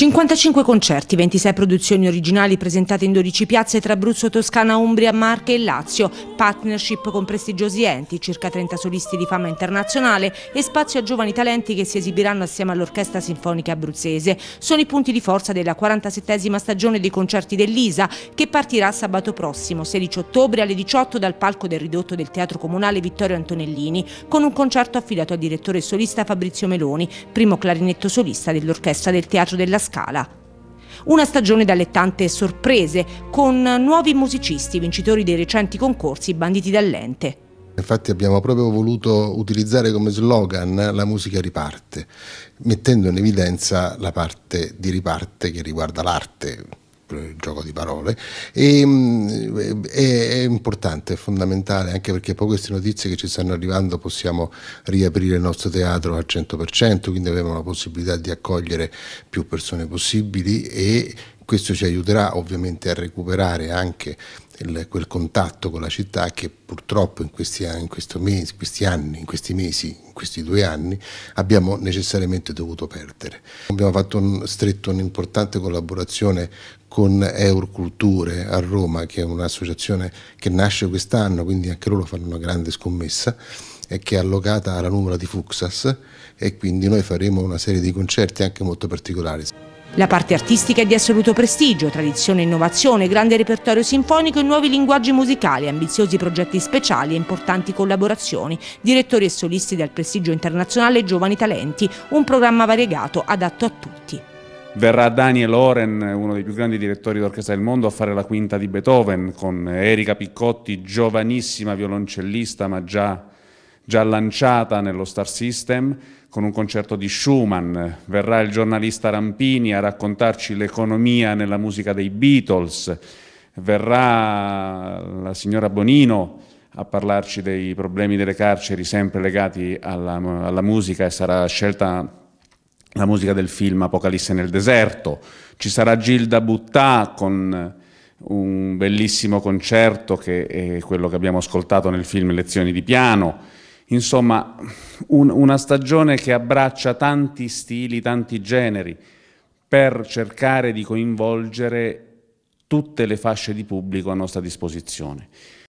55 concerti, 26 produzioni originali presentate in 12 piazze tra Abruzzo, Toscana, Umbria, Marche e Lazio, partnership con prestigiosi enti, circa 30 solisti di fama internazionale e spazio a giovani talenti che si esibiranno assieme all'Orchestra Sinfonica Abruzzese. Sono i punti di forza della 47esima stagione dei concerti dell'ISA che partirà sabato prossimo, 16 ottobre alle 18 dal palco del ridotto del Teatro Comunale Vittorio Antonellini, con un concerto affidato al direttore solista Fabrizio Meloni, primo clarinetto solista dell'Orchestra del Teatro della Scala scala. Una stagione dalle tante sorprese, con nuovi musicisti, vincitori dei recenti concorsi banditi dall'ente. Infatti abbiamo proprio voluto utilizzare come slogan la musica riparte, mettendo in evidenza la parte di riparte che riguarda l'arte, gioco di parole, e, mm, è, è, importante, è fondamentale anche perché poi queste notizie che ci stanno arrivando possiamo riaprire il nostro teatro al 100%, quindi abbiamo la possibilità di accogliere più persone possibili e questo ci aiuterà ovviamente a recuperare anche il, quel contatto con la città che purtroppo in questi, in, mese, in questi, anni, in questi mesi, in questi due anni abbiamo necessariamente dovuto perdere. Abbiamo fatto un, stretto un'importante collaborazione con Euroculture a Roma, che è un'associazione che nasce quest'anno, quindi anche loro fanno una grande scommessa che è allocata alla nuvola di Fuxas e quindi noi faremo una serie di concerti anche molto particolari. La parte artistica è di assoluto prestigio, tradizione e innovazione, grande repertorio sinfonico e nuovi linguaggi musicali, ambiziosi progetti speciali e importanti collaborazioni, direttori e solisti del prestigio internazionale e giovani talenti, un programma variegato adatto a tutti. Verrà Daniel Oren, uno dei più grandi direttori d'orchestra del mondo, a fare la quinta di Beethoven con Erika Piccotti, giovanissima violoncellista ma già già lanciata nello Star System con un concerto di Schumann. Verrà il giornalista Rampini a raccontarci l'economia nella musica dei Beatles. Verrà la signora Bonino a parlarci dei problemi delle carceri sempre legati alla, alla musica e sarà scelta la musica del film Apocalisse nel deserto. Ci sarà Gilda Buttà con un bellissimo concerto che è quello che abbiamo ascoltato nel film Lezioni di piano Insomma, un, una stagione che abbraccia tanti stili, tanti generi, per cercare di coinvolgere tutte le fasce di pubblico a nostra disposizione.